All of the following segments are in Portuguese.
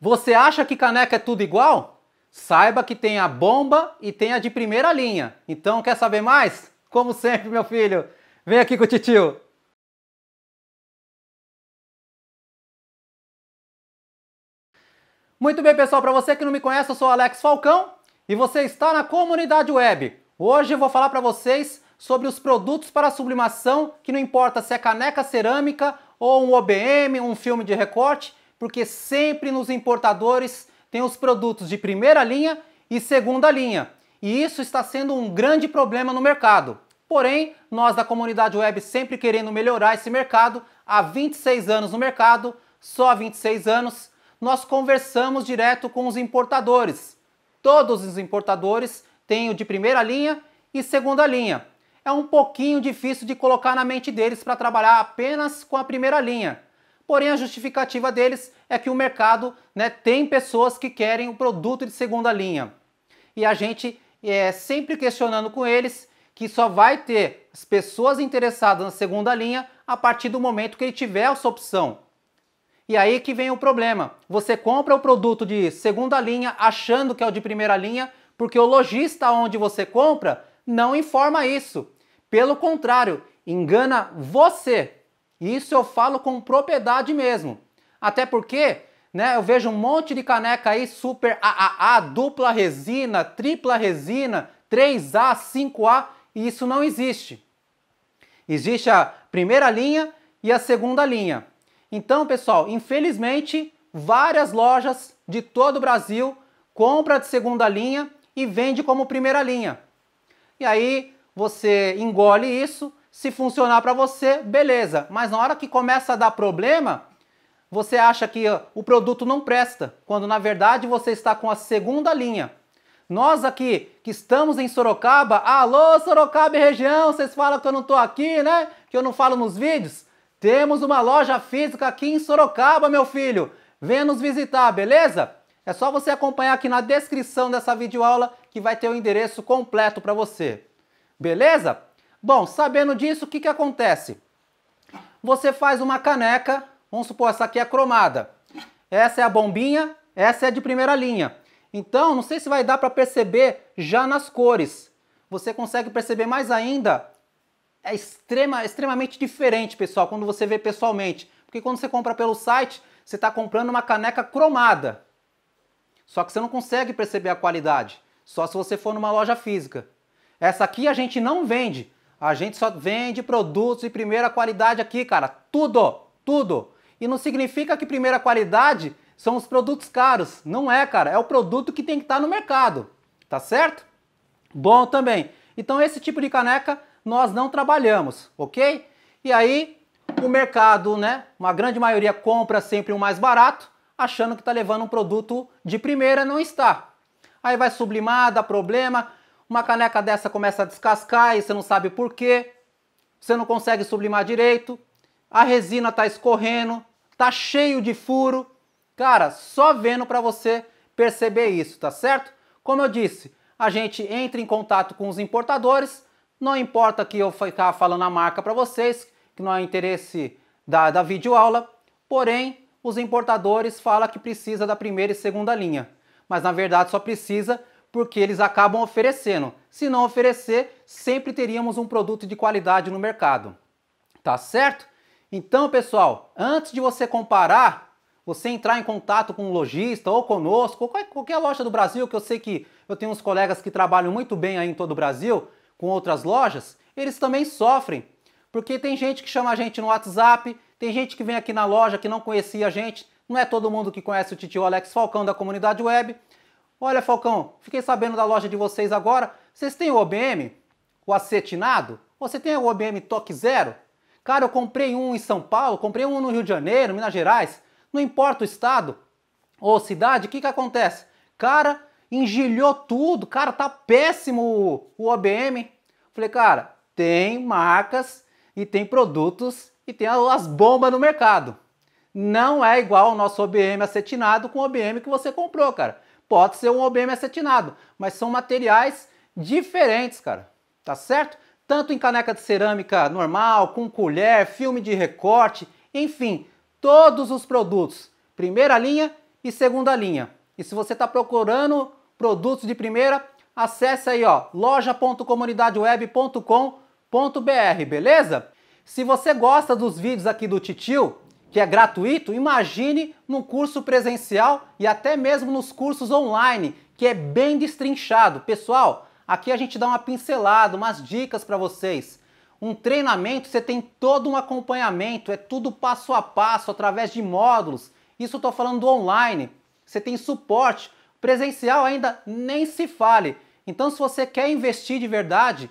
Você acha que caneca é tudo igual? Saiba que tem a bomba e tem a de primeira linha. Então, quer saber mais? Como sempre, meu filho, vem aqui com o titio. Muito bem, pessoal, para você que não me conhece, eu sou Alex Falcão e você está na comunidade web. Hoje eu vou falar para vocês sobre os produtos para sublimação, que não importa se é caneca cerâmica ou um OBM, um filme de recorte, porque sempre nos importadores tem os produtos de primeira linha e segunda linha. E isso está sendo um grande problema no mercado. Porém, nós da comunidade web sempre querendo melhorar esse mercado, há 26 anos no mercado, só 26 anos, nós conversamos direto com os importadores. Todos os importadores têm o de primeira linha e segunda linha. É um pouquinho difícil de colocar na mente deles para trabalhar apenas com a primeira linha. Porém, a justificativa deles é que o mercado né, tem pessoas que querem o produto de segunda linha. E a gente é sempre questionando com eles que só vai ter as pessoas interessadas na segunda linha a partir do momento que ele tiver essa opção. E aí que vem o problema. Você compra o produto de segunda linha achando que é o de primeira linha, porque o lojista onde você compra não informa isso. Pelo contrário, engana você e isso eu falo com propriedade mesmo. Até porque, né, eu vejo um monte de caneca aí super AAA, dupla resina, tripla resina, 3A, 5A, e isso não existe. Existe a primeira linha e a segunda linha. Então, pessoal, infelizmente, várias lojas de todo o Brasil compra de segunda linha e vende como primeira linha. E aí você engole isso, se funcionar para você, beleza. Mas na hora que começa a dar problema, você acha que ah, o produto não presta, quando na verdade você está com a segunda linha. Nós aqui que estamos em Sorocaba, alô Sorocaba e região, vocês falam que eu não estou aqui, né? Que eu não falo nos vídeos. Temos uma loja física aqui em Sorocaba, meu filho. Venha nos visitar, beleza? É só você acompanhar aqui na descrição dessa videoaula que vai ter o endereço completo para você. Beleza? Bom, sabendo disso, o que, que acontece? Você faz uma caneca, vamos supor, essa aqui é cromada. Essa é a bombinha, essa é de primeira linha. Então, não sei se vai dar para perceber já nas cores. Você consegue perceber mais ainda. É extrema, extremamente diferente, pessoal, quando você vê pessoalmente. Porque quando você compra pelo site, você está comprando uma caneca cromada. Só que você não consegue perceber a qualidade. Só se você for numa loja física. Essa aqui a gente não vende. A gente só vende produtos de primeira qualidade aqui, cara. Tudo, tudo. E não significa que primeira qualidade são os produtos caros. Não é, cara. É o produto que tem que estar tá no mercado. Tá certo? Bom também. Então esse tipo de caneca nós não trabalhamos, ok? E aí o mercado, né? Uma grande maioria compra sempre o mais barato, achando que está levando um produto de primeira, não está. Aí vai sublimar, dá problema. Uma caneca dessa começa a descascar e você não sabe por quê. Você não consegue sublimar direito. A resina tá escorrendo, tá cheio de furo. Cara, só vendo para você perceber isso, tá certo? Como eu disse, a gente entra em contato com os importadores. Não importa que eu ficar falando a marca para vocês, que não é interesse da, da videoaula. Porém, os importadores falam que precisa da primeira e segunda linha. Mas na verdade só precisa porque eles acabam oferecendo. Se não oferecer, sempre teríamos um produto de qualidade no mercado. Tá certo? Então, pessoal, antes de você comparar, você entrar em contato com um lojista ou conosco, ou qualquer loja do Brasil, que eu sei que eu tenho uns colegas que trabalham muito bem aí em todo o Brasil, com outras lojas, eles também sofrem. Porque tem gente que chama a gente no WhatsApp, tem gente que vem aqui na loja que não conhecia a gente, não é todo mundo que conhece o Titio Alex Falcão da comunidade web, Olha, Falcão, fiquei sabendo da loja de vocês agora. Vocês têm o OBM? O acetinado? Você tem o OBM Toque Zero? Cara, eu comprei um em São Paulo, comprei um no Rio de Janeiro, Minas Gerais. Não importa o estado ou cidade, o que, que acontece? Cara, engilhou tudo, cara, tá péssimo o OBM. Falei, cara, tem marcas e tem produtos e tem as bombas no mercado. Não é igual o nosso OBM acetinado com o OBM que você comprou, cara pode ser um OBM acetinado, mas são materiais diferentes, cara, tá certo? Tanto em caneca de cerâmica normal, com colher, filme de recorte, enfim, todos os produtos, primeira linha e segunda linha. E se você está procurando produtos de primeira, acesse aí, ó, loja.comunidadeweb.com.br, beleza? Se você gosta dos vídeos aqui do Titio, que é gratuito, imagine no curso presencial e até mesmo nos cursos online, que é bem destrinchado. Pessoal, aqui a gente dá uma pincelada, umas dicas para vocês. Um treinamento você tem todo um acompanhamento, é tudo passo a passo, através de módulos. Isso eu estou falando do online. Você tem suporte. Presencial ainda nem se fale. Então, se você quer investir de verdade,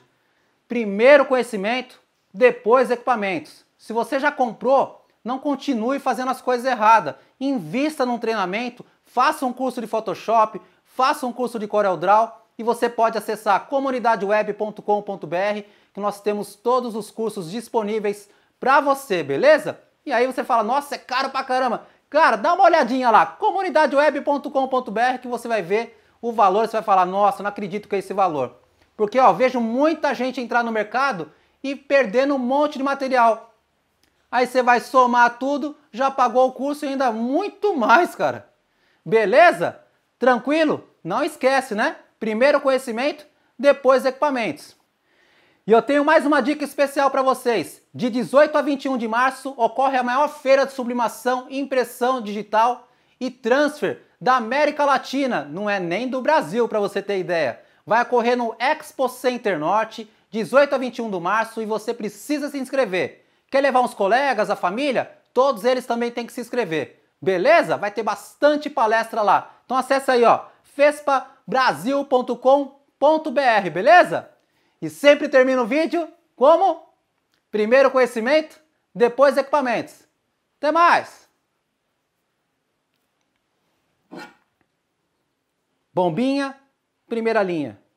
primeiro conhecimento, depois equipamentos. Se você já comprou, não continue fazendo as coisas erradas. Invista num treinamento, faça um curso de Photoshop, faça um curso de CorelDRAW e você pode acessar comunidadeweb.com.br que nós temos todos os cursos disponíveis para você, beleza? E aí você fala, nossa, é caro pra caramba. Cara, dá uma olhadinha lá, comunidadeweb.com.br que você vai ver o valor, você vai falar, nossa, não acredito que é esse valor. Porque ó, vejo muita gente entrar no mercado e perdendo um monte de material. Aí você vai somar tudo, já pagou o curso e ainda muito mais, cara. Beleza? Tranquilo? Não esquece, né? Primeiro conhecimento, depois equipamentos. E eu tenho mais uma dica especial para vocês. De 18 a 21 de março ocorre a maior feira de sublimação, impressão digital e transfer da América Latina, não é nem do Brasil para você ter ideia. Vai ocorrer no Expo Center Norte, 18 a 21 de março e você precisa se inscrever. Quer levar uns colegas, a família? Todos eles também têm que se inscrever. Beleza? Vai ter bastante palestra lá. Então acessa aí, ó, fespabrasil.com.br, beleza? E sempre termina o vídeo como? Primeiro conhecimento, depois equipamentos. Até mais! Bombinha, primeira linha.